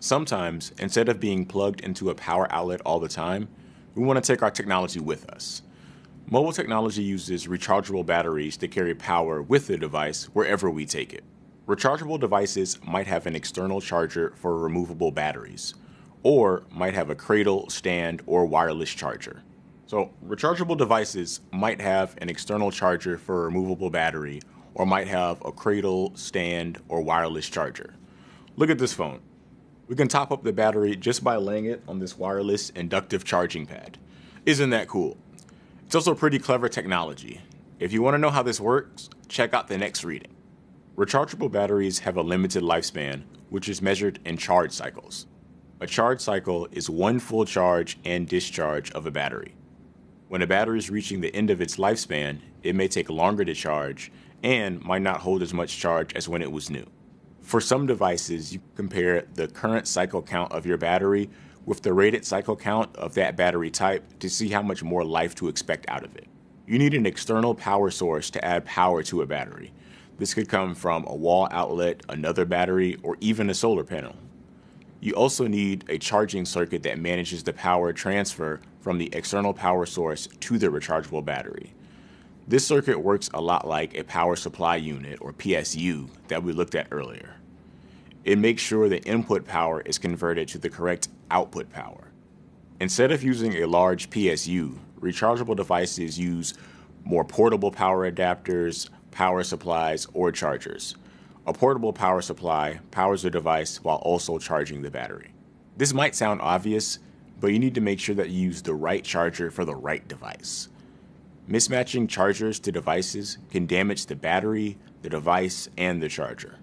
Sometimes, instead of being plugged into a power outlet all the time, we want to take our technology with us. Mobile technology uses rechargeable batteries to carry power with the device wherever we take it. Rechargeable devices might have an external charger for removable batteries, or might have a cradle, stand, or wireless charger. So, rechargeable devices might have an external charger for a removable battery, or might have a cradle, stand, or wireless charger. Look at this phone. We can top up the battery just by laying it on this wireless inductive charging pad. Isn't that cool? It's also pretty clever technology. If you want to know how this works, check out the next reading. Rechargeable batteries have a limited lifespan, which is measured in charge cycles. A charge cycle is one full charge and discharge of a battery. When a battery is reaching the end of its lifespan, it may take longer to charge and might not hold as much charge as when it was new. For some devices, you compare the current cycle count of your battery with the rated cycle count of that battery type to see how much more life to expect out of it. You need an external power source to add power to a battery. This could come from a wall outlet, another battery, or even a solar panel. You also need a charging circuit that manages the power transfer from the external power source to the rechargeable battery. This circuit works a lot like a power supply unit or PSU that we looked at earlier. It makes sure the input power is converted to the correct output power. Instead of using a large PSU, rechargeable devices use more portable power adapters, power supplies, or chargers. A portable power supply powers the device while also charging the battery. This might sound obvious, but you need to make sure that you use the right charger for the right device. Mismatching chargers to devices can damage the battery, the device, and the charger.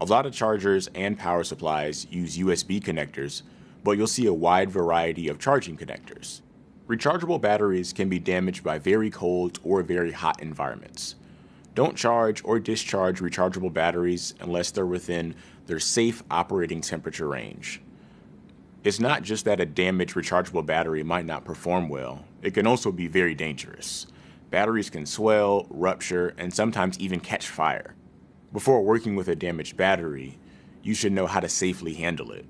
A lot of chargers and power supplies use USB connectors, but you'll see a wide variety of charging connectors. Rechargeable batteries can be damaged by very cold or very hot environments. Don't charge or discharge rechargeable batteries unless they're within their safe operating temperature range. It's not just that a damaged rechargeable battery might not perform well, it can also be very dangerous batteries can swell, rupture, and sometimes even catch fire. Before working with a damaged battery, you should know how to safely handle it.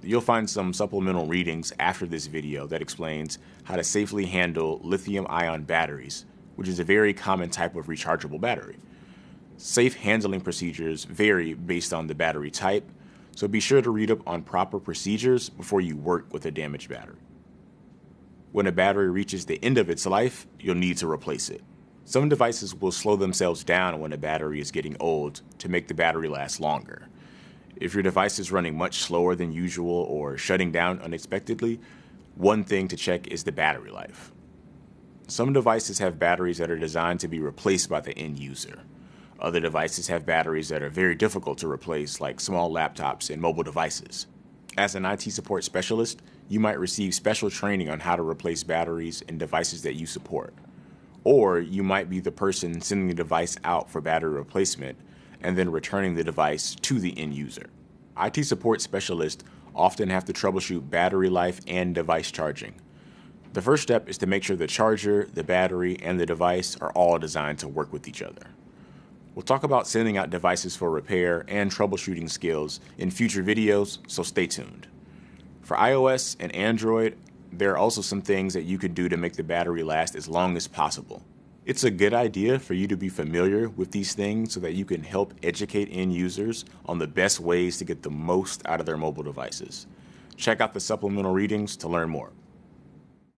You'll find some supplemental readings after this video that explains how to safely handle lithium ion batteries, which is a very common type of rechargeable battery. Safe handling procedures vary based on the battery type, so be sure to read up on proper procedures before you work with a damaged battery. When a battery reaches the end of its life, you'll need to replace it. Some devices will slow themselves down when a battery is getting old to make the battery last longer. If your device is running much slower than usual or shutting down unexpectedly, one thing to check is the battery life. Some devices have batteries that are designed to be replaced by the end user. Other devices have batteries that are very difficult to replace, like small laptops and mobile devices. As an IT support specialist, you might receive special training on how to replace batteries and devices that you support. Or you might be the person sending the device out for battery replacement and then returning the device to the end user. IT support specialists often have to troubleshoot battery life and device charging. The first step is to make sure the charger, the battery, and the device are all designed to work with each other. We'll talk about sending out devices for repair and troubleshooting skills in future videos, so stay tuned. For iOS and Android, there are also some things that you could do to make the battery last as long as possible. It's a good idea for you to be familiar with these things so that you can help educate end users on the best ways to get the most out of their mobile devices. Check out the supplemental readings to learn more.